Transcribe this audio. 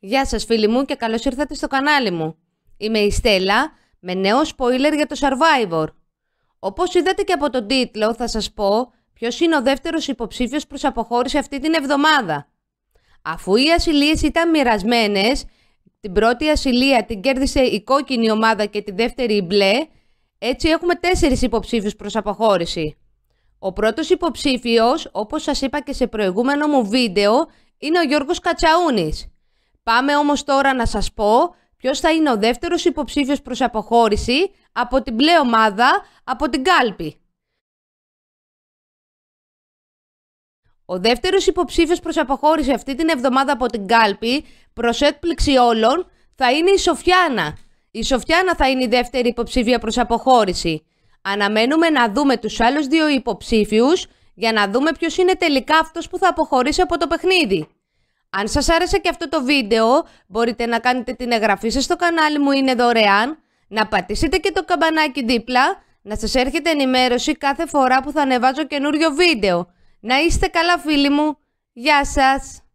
Γεια σας φίλοι μου και καλώς ήρθατε στο κανάλι μου. Είμαι η Στέλλα με νέο spoiler για το Survivor. Όπως είδατε και από τον τίτλο θα σας πω ποιος είναι ο δεύτερος υποψήφιος προς αποχώρηση αυτή την εβδομάδα. Αφού οι ασυλίες ήταν μοιρασμένες, την πρώτη ασυλία την κέρδισε η κόκκινη ομάδα και τη δεύτερη η μπλε, έτσι έχουμε τέσσερις υποψήφιους προς αποχώρηση. Ο πρώτος υποψήφιος, όπως σας είπα και σε προηγούμενο μου βίντεο, είναι ο Γιώργος Κατσαούνης. Πάμε όμως τώρα να σας πω ποιος θα είναι ο δεύτερος υποψήφιος προς αποχώρηση από την μπλε ομάδα από την κάλπη. Ο δεύτερος υποψήφιος προς αποχώρηση αυτή την εβδομάδα από την κάλπη προς έκπληξη όλων θα είναι η Σοφιάνα. Η Σοφιάνα θα είναι η δεύτερη υποψήφια προς αποχώρηση. Αναμένουμε να δούμε τους άλλους δύο υποψήφιους για να δούμε ποιος είναι τελικά αυτός που θα αποχωρήσει από το παιχνίδι. Αν σας άρεσε και αυτό το βίντεο, μπορείτε να κάνετε την εγγραφή σας στο κανάλι μου, είναι δωρεάν, να πατήσετε και το καμπανάκι δίπλα, να σας έρχεται ενημέρωση κάθε φορά που θα ανεβάζω καινούριο βίντεο. Να είστε καλά φίλοι μου, γεια σας!